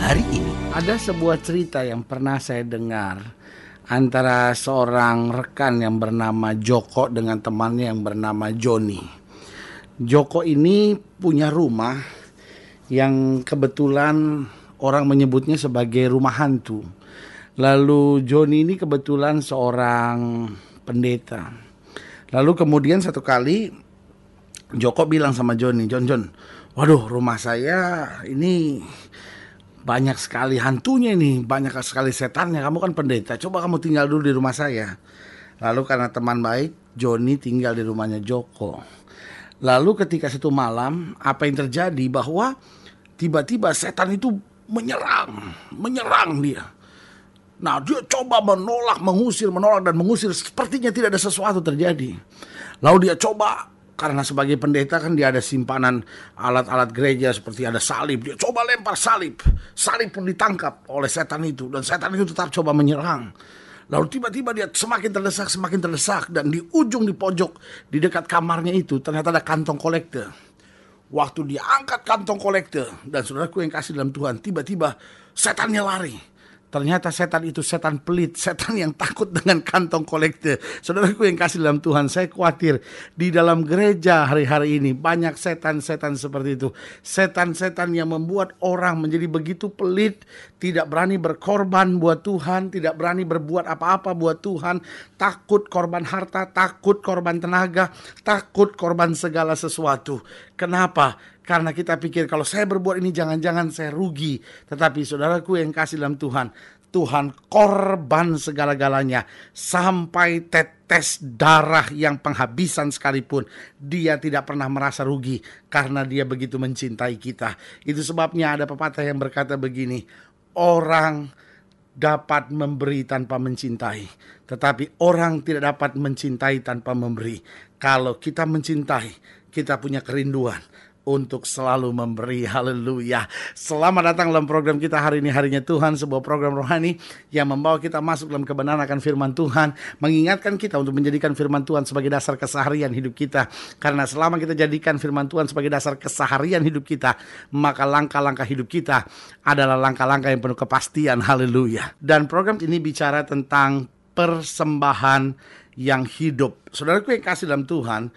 hari ini. Ada sebuah cerita yang pernah saya dengar antara seorang rekan yang bernama Joko dengan temannya yang bernama Joni. Joko ini punya rumah yang kebetulan orang menyebutnya sebagai rumah hantu. Lalu Joni ini kebetulan seorang pendeta. Lalu kemudian satu kali Joko bilang sama Joni, "Jon Jon, waduh rumah saya ini banyak sekali hantunya ini, banyak sekali setannya. Kamu kan pendeta, coba kamu tinggal dulu di rumah saya. Lalu karena teman baik, Joni tinggal di rumahnya Joko. Lalu ketika satu malam, apa yang terjadi bahwa tiba-tiba setan itu menyerang, menyerang dia. Nah, dia coba menolak, mengusir, menolak dan mengusir. Sepertinya tidak ada sesuatu terjadi. Lalu dia coba karena sebagai pendeta kan dia ada simpanan alat-alat gereja seperti ada salib. Dia coba lempar salib. Salib pun ditangkap oleh setan itu dan setan itu tetap coba menyerang. Lalu tiba-tiba dia semakin terdesak, semakin terdesak dan di ujung di pojok di dekat kamarnya itu ternyata ada kantong kolektor. Waktu dia angkat kantong kolektor dan saudaraku yang kasih dalam Tuhan, tiba-tiba setannya lari Ternyata setan itu setan pelit, setan yang takut dengan kantong kolekte. Saudaraku yang kasih dalam Tuhan, saya khawatir di dalam gereja hari-hari ini banyak setan-setan seperti itu. Setan-setan yang membuat orang menjadi begitu pelit, tidak berani berkorban buat Tuhan, tidak berani berbuat apa-apa buat Tuhan, takut korban harta, takut korban tenaga, takut korban segala sesuatu. Kenapa? Karena kita pikir kalau saya berbuat ini jangan-jangan saya rugi. Tetapi saudaraku yang kasih dalam Tuhan, Tuhan korban segala-galanya sampai tetes darah yang penghabisan sekalipun dia tidak pernah merasa rugi karena dia begitu mencintai kita. Itu sebabnya ada pepatah yang berkata begini, orang dapat memberi tanpa mencintai, tetapi orang tidak dapat mencintai tanpa memberi. Kalau kita mencintai, kita punya kerinduan untuk selalu memberi. Haleluya. Selamat datang dalam program kita hari ini harinya Tuhan, sebuah program rohani yang membawa kita masuk dalam kebenaran akan firman Tuhan, mengingatkan kita untuk menjadikan firman Tuhan sebagai dasar keseharian hidup kita. Karena selama kita jadikan firman Tuhan sebagai dasar keseharian hidup kita, maka langkah-langkah hidup kita adalah langkah-langkah yang penuh kepastian. Haleluya. Dan program ini bicara tentang persembahan yang hidup. Saudaraku yang kasih dalam Tuhan,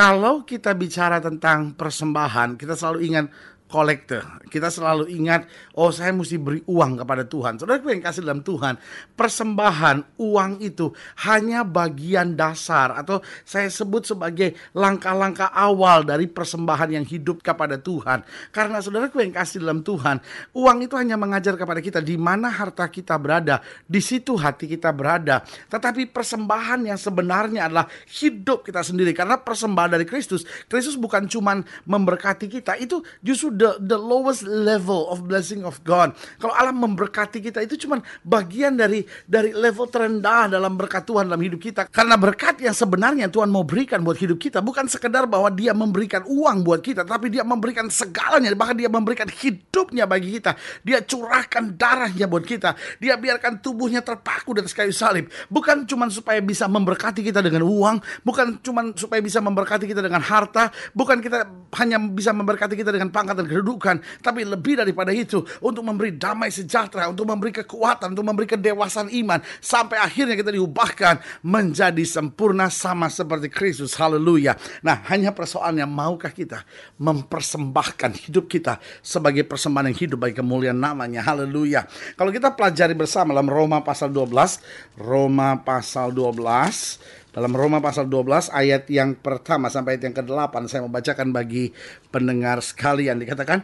kalau kita bicara tentang persembahan, kita selalu ingat kolektor. Kita selalu ingat, oh saya mesti beri uang kepada Tuhan. Saudara yang kasih dalam Tuhan, persembahan uang itu hanya bagian dasar atau saya sebut sebagai langkah-langkah awal dari persembahan yang hidup kepada Tuhan. Karena saudara yang kasih dalam Tuhan, uang itu hanya mengajar kepada kita di mana harta kita berada, di situ hati kita berada. Tetapi persembahan yang sebenarnya adalah hidup kita sendiri. Karena persembahan dari Kristus, Kristus bukan cuman memberkati kita, itu justru the the lowest level of blessing of God. Kalau Allah memberkati kita itu cuma bagian dari dari level terendah dalam berkat Tuhan dalam hidup kita. Karena berkat yang sebenarnya Tuhan mau berikan buat hidup kita bukan sekedar bahwa dia memberikan uang buat kita, tapi dia memberikan segalanya, bahkan dia memberikan hidupnya bagi kita. Dia curahkan darahnya buat kita. Dia biarkan tubuhnya terpaku di atas kayu salib. Bukan cuma supaya bisa memberkati kita dengan uang, bukan cuma supaya bisa memberkati kita dengan harta, bukan kita hanya bisa memberkati kita dengan pangkat dan kedudukan, tapi lebih daripada itu untuk memberi damai sejahtera, untuk memberi kekuatan, untuk memberi kedewasaan iman sampai akhirnya kita diubahkan menjadi sempurna sama seperti Kristus. Haleluya. Nah, hanya persoalannya maukah kita mempersembahkan hidup kita sebagai persembahan yang hidup bagi kemuliaan namanya. Haleluya. Kalau kita pelajari bersama dalam Roma pasal 12, Roma pasal 12 dalam Roma pasal 12 ayat yang pertama sampai ayat yang ke-8 saya membacakan bagi pendengar sekalian dikatakan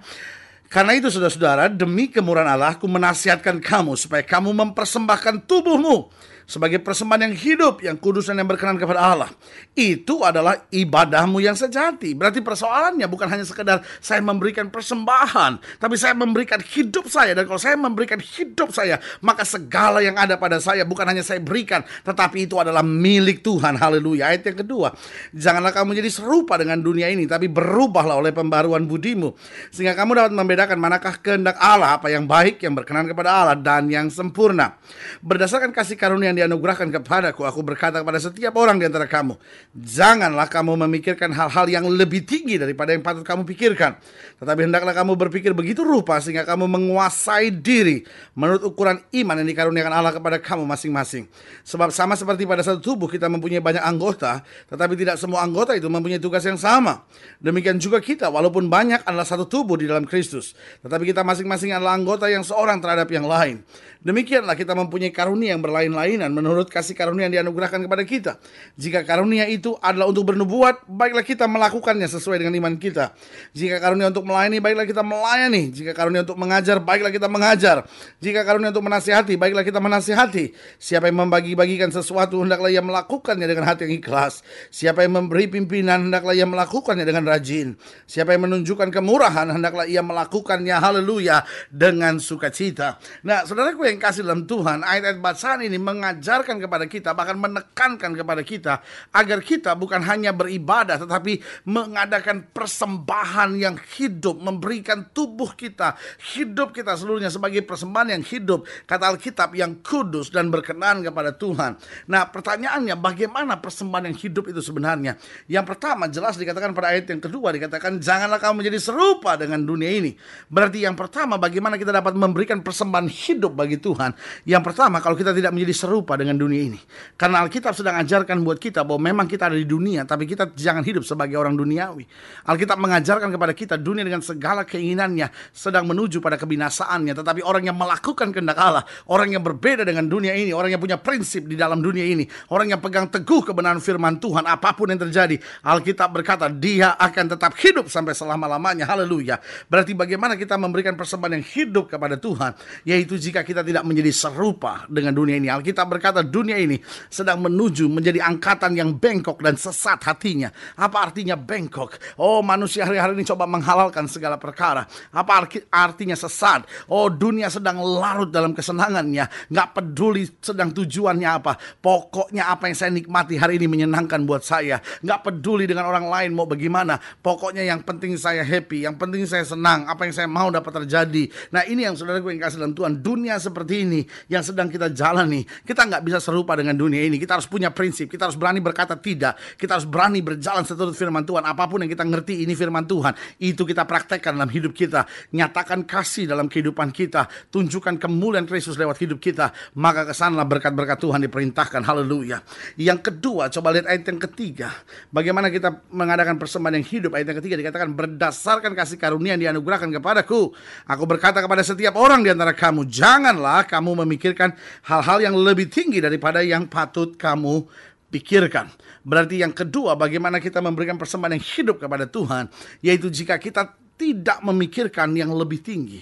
karena itu saudara-saudara demi kemurahan Allah aku menasihatkan kamu supaya kamu mempersembahkan tubuhmu sebagai persembahan yang hidup, yang kudus dan yang berkenan kepada Allah. Itu adalah ibadahmu yang sejati. Berarti persoalannya bukan hanya sekedar saya memberikan persembahan, tapi saya memberikan hidup saya. Dan kalau saya memberikan hidup saya, maka segala yang ada pada saya bukan hanya saya berikan, tetapi itu adalah milik Tuhan. Haleluya. Ayat yang kedua, janganlah kamu jadi serupa dengan dunia ini, tapi berubahlah oleh pembaruan budimu. Sehingga kamu dapat membedakan manakah kehendak Allah, apa yang baik, yang berkenan kepada Allah, dan yang sempurna. Berdasarkan kasih karunia dianugerahkan kepadaku, aku berkata kepada setiap orang di antara kamu, janganlah kamu memikirkan hal-hal yang lebih tinggi daripada yang patut kamu pikirkan. Tetapi hendaklah kamu berpikir begitu rupa sehingga kamu menguasai diri menurut ukuran iman yang dikaruniakan Allah kepada kamu masing-masing. Sebab sama seperti pada satu tubuh kita mempunyai banyak anggota, tetapi tidak semua anggota itu mempunyai tugas yang sama. Demikian juga kita, walaupun banyak adalah satu tubuh di dalam Kristus, tetapi kita masing-masing adalah anggota yang seorang terhadap yang lain. Demikianlah kita mempunyai karunia yang berlain-lainan keyakinan menurut kasih karunia yang dianugerahkan kepada kita. Jika karunia itu adalah untuk bernubuat, baiklah kita melakukannya sesuai dengan iman kita. Jika karunia untuk melayani, baiklah kita melayani. Jika karunia untuk mengajar, baiklah kita mengajar. Jika karunia untuk menasihati, baiklah kita menasihati. Siapa yang membagi-bagikan sesuatu, hendaklah ia melakukannya dengan hati yang ikhlas. Siapa yang memberi pimpinan, hendaklah ia melakukannya dengan rajin. Siapa yang menunjukkan kemurahan, hendaklah ia melakukannya, haleluya, dengan sukacita. Nah, saudaraku yang kasih dalam Tuhan, ayat-ayat bacaan ini mengajar mengajarkan kepada kita bahkan menekankan kepada kita agar kita bukan hanya beribadah tetapi mengadakan persembahan yang hidup memberikan tubuh kita hidup kita seluruhnya sebagai persembahan yang hidup kata Alkitab yang kudus dan berkenan kepada Tuhan. Nah, pertanyaannya bagaimana persembahan yang hidup itu sebenarnya? Yang pertama jelas dikatakan pada ayat yang kedua dikatakan janganlah kamu menjadi serupa dengan dunia ini. Berarti yang pertama bagaimana kita dapat memberikan persembahan hidup bagi Tuhan? Yang pertama kalau kita tidak menjadi serupa serupa dengan dunia ini. Karena Alkitab sedang ajarkan buat kita bahwa memang kita ada di dunia, tapi kita jangan hidup sebagai orang duniawi. Alkitab mengajarkan kepada kita dunia dengan segala keinginannya sedang menuju pada kebinasaannya, tetapi orang yang melakukan kehendak Allah, orang yang berbeda dengan dunia ini, orang yang punya prinsip di dalam dunia ini, orang yang pegang teguh kebenaran firman Tuhan apapun yang terjadi, Alkitab berkata dia akan tetap hidup sampai selama-lamanya. Haleluya. Berarti bagaimana kita memberikan persembahan yang hidup kepada Tuhan, yaitu jika kita tidak menjadi serupa dengan dunia ini. Alkitab Alkitab berkata dunia ini sedang menuju menjadi angkatan yang bengkok dan sesat hatinya. Apa artinya bengkok? Oh manusia hari-hari ini coba menghalalkan segala perkara. Apa artinya sesat? Oh dunia sedang larut dalam kesenangannya. Gak peduli sedang tujuannya apa. Pokoknya apa yang saya nikmati hari ini menyenangkan buat saya. Gak peduli dengan orang lain mau bagaimana. Pokoknya yang penting saya happy. Yang penting saya senang. Apa yang saya mau dapat terjadi. Nah ini yang saudara gue yang kasih dalam Tuhan. Dunia seperti ini yang sedang kita jalani. Kita kita nggak bisa serupa dengan dunia ini. Kita harus punya prinsip, kita harus berani berkata tidak, kita harus berani berjalan seturut firman Tuhan. Apapun yang kita ngerti ini firman Tuhan, itu kita praktekkan dalam hidup kita. Nyatakan kasih dalam kehidupan kita, tunjukkan kemuliaan Kristus lewat hidup kita, maka kesanlah berkat-berkat Tuhan diperintahkan. Haleluya. Yang kedua, coba lihat ayat yang ketiga. Bagaimana kita mengadakan persembahan yang hidup? Ayat yang ketiga dikatakan berdasarkan kasih karunia yang dianugerahkan kepadaku. Aku berkata kepada setiap orang di antara kamu, janganlah kamu memikirkan hal-hal yang lebih lebih tinggi daripada yang patut kamu pikirkan. Berarti yang kedua, bagaimana kita memberikan persembahan yang hidup kepada Tuhan, yaitu jika kita tidak memikirkan yang lebih tinggi.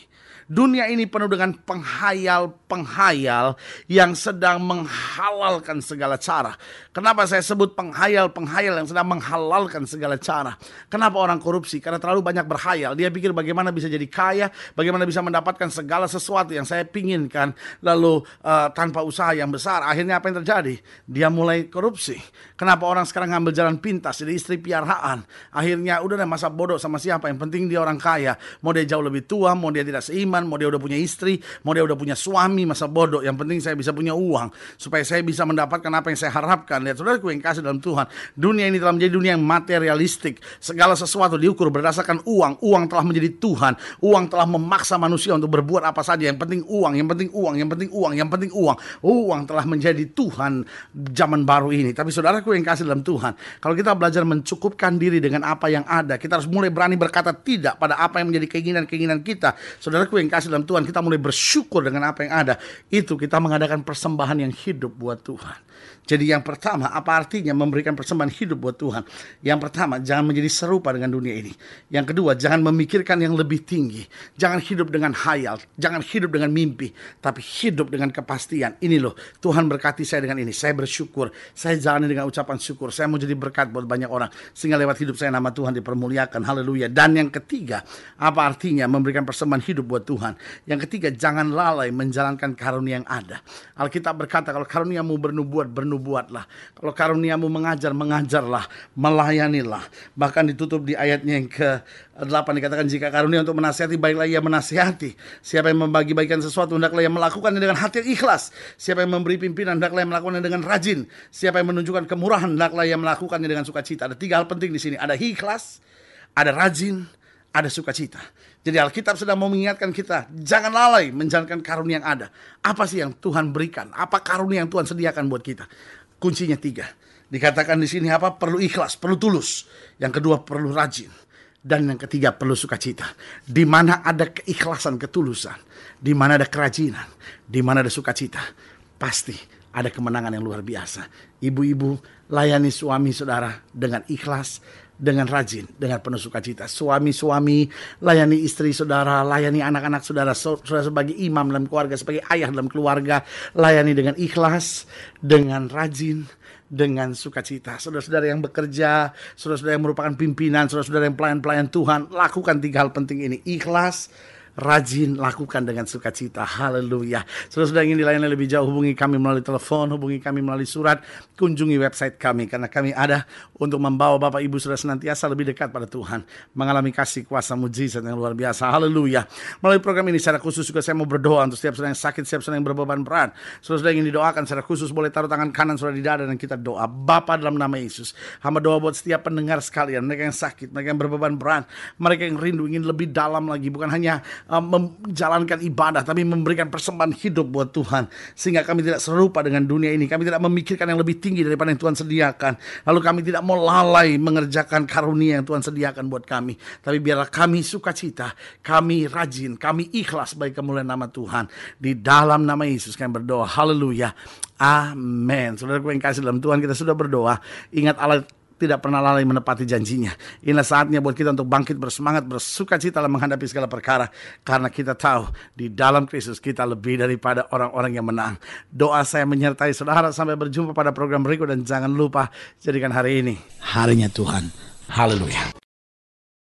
Dunia ini penuh dengan penghayal-penghayal yang sedang menghalalkan segala cara. Kenapa saya sebut penghayal-penghayal yang sedang menghalalkan segala cara? Kenapa orang korupsi? Karena terlalu banyak berhayal. Dia pikir bagaimana bisa jadi kaya, bagaimana bisa mendapatkan segala sesuatu yang saya pinginkan, lalu uh, tanpa usaha yang besar. Akhirnya apa yang terjadi? Dia mulai korupsi. Kenapa orang sekarang ngambil jalan pintas, jadi istri piaraan? Akhirnya udah deh masa bodoh sama siapa? Yang penting dia orang kaya. Mau dia jauh lebih tua, mau dia tidak seiman, pasangan, mau dia udah punya istri, mau dia udah punya suami, masa bodoh. Yang penting saya bisa punya uang supaya saya bisa mendapatkan apa yang saya harapkan. Lihat saudaraku yang kasih dalam Tuhan, dunia ini telah menjadi dunia yang materialistik. Segala sesuatu diukur berdasarkan uang. Uang telah menjadi Tuhan. Uang telah memaksa manusia untuk berbuat apa saja. Yang penting uang, yang penting uang, yang penting uang, yang penting uang. Uang telah menjadi Tuhan zaman baru ini. Tapi saudaraku yang kasih dalam Tuhan, kalau kita belajar mencukupkan diri dengan apa yang ada, kita harus mulai berani berkata tidak pada apa yang menjadi keinginan-keinginan kita. Saudaraku yang yang kasih dalam Tuhan, kita mulai bersyukur dengan apa yang ada. Itu kita mengadakan persembahan yang hidup buat Tuhan. Jadi yang pertama, apa artinya memberikan persembahan hidup buat Tuhan? Yang pertama, jangan menjadi serupa dengan dunia ini. Yang kedua, jangan memikirkan yang lebih tinggi. Jangan hidup dengan hayal, jangan hidup dengan mimpi, tapi hidup dengan kepastian. Ini loh, Tuhan berkati saya dengan ini. Saya bersyukur, saya jalani dengan ucapan syukur. Saya mau jadi berkat buat banyak orang. Sehingga lewat hidup saya nama Tuhan dipermuliakan. Haleluya. Dan yang ketiga, apa artinya memberikan persembahan hidup buat Tuhan? Tuhan. Yang ketiga, jangan lalai menjalankan karunia yang ada. Alkitab berkata, kalau karuniamu bernubuat, bernubuatlah. Kalau karuniamu mengajar, mengajarlah. Melayanilah. Bahkan ditutup di ayatnya yang ke-8 dikatakan, jika karunia untuk menasihati, baiklah ia menasihati. Siapa yang membagi-bagikan sesuatu, hendaklah ia melakukannya dengan hati ikhlas. Siapa yang memberi pimpinan, hendaklah ia melakukannya dengan rajin. Siapa yang menunjukkan kemurahan, hendaklah ia melakukannya dengan sukacita. Ada tiga hal penting di sini. Ada ikhlas, ada rajin, ada sukacita. Jadi Alkitab sedang mau mengingatkan kita, jangan lalai menjalankan karunia yang ada. Apa sih yang Tuhan berikan? Apa karunia yang Tuhan sediakan buat kita? Kuncinya tiga. Dikatakan di sini apa? Perlu ikhlas, perlu tulus. Yang kedua perlu rajin. Dan yang ketiga perlu sukacita. Di mana ada keikhlasan, ketulusan. Di mana ada kerajinan. Di mana ada sukacita. Pasti ada kemenangan yang luar biasa. Ibu-ibu layani suami saudara dengan ikhlas, dengan rajin, dengan penuh sukacita. Suami-suami layani istri saudara, layani anak-anak saudara, saudara sebagai imam dalam keluarga, sebagai ayah dalam keluarga, layani dengan ikhlas, dengan rajin, dengan sukacita. Saudara-saudara yang bekerja, saudara-saudara yang merupakan pimpinan, saudara-saudara yang pelayan-pelayan Tuhan, lakukan tiga hal penting ini. Ikhlas, rajin lakukan dengan sukacita. Haleluya. saudara sudah ingin dilayani lebih jauh hubungi kami melalui telepon, hubungi kami melalui surat, kunjungi website kami karena kami ada untuk membawa Bapak Ibu sudah senantiasa lebih dekat pada Tuhan, mengalami kasih kuasa mujizat yang luar biasa. Haleluya. Melalui program ini secara khusus juga saya mau berdoa untuk setiap saudara yang sakit, setiap saudara yang berbeban berat. saudara sudah ingin didoakan secara khusus boleh taruh tangan kanan saudara di dada dan kita doa. Bapa dalam nama Yesus. Hamba doa buat setiap pendengar sekalian, mereka yang sakit, mereka yang berbeban berat, mereka yang rindu ingin lebih dalam lagi bukan hanya uh, menjalankan ibadah, tapi memberikan persembahan hidup buat Tuhan. Sehingga kami tidak serupa dengan dunia ini. Kami tidak memikirkan yang lebih tinggi daripada yang Tuhan sediakan. Lalu kami tidak mau lalai mengerjakan karunia yang Tuhan sediakan buat kami. Tapi biarlah kami sukacita, kami rajin, kami ikhlas baik kemuliaan nama Tuhan. Di dalam nama Yesus kami berdoa. Haleluya. Amin. Saudara yang kasih dalam Tuhan kita sudah berdoa. Ingat Allah tidak pernah lalai menepati janjinya. Inilah saatnya buat kita untuk bangkit bersemangat, bersuka cita dalam menghadapi segala perkara. Karena kita tahu di dalam Kristus kita lebih daripada orang-orang yang menang. Doa saya menyertai saudara sampai berjumpa pada program berikut dan jangan lupa jadikan hari ini harinya Tuhan. Haleluya.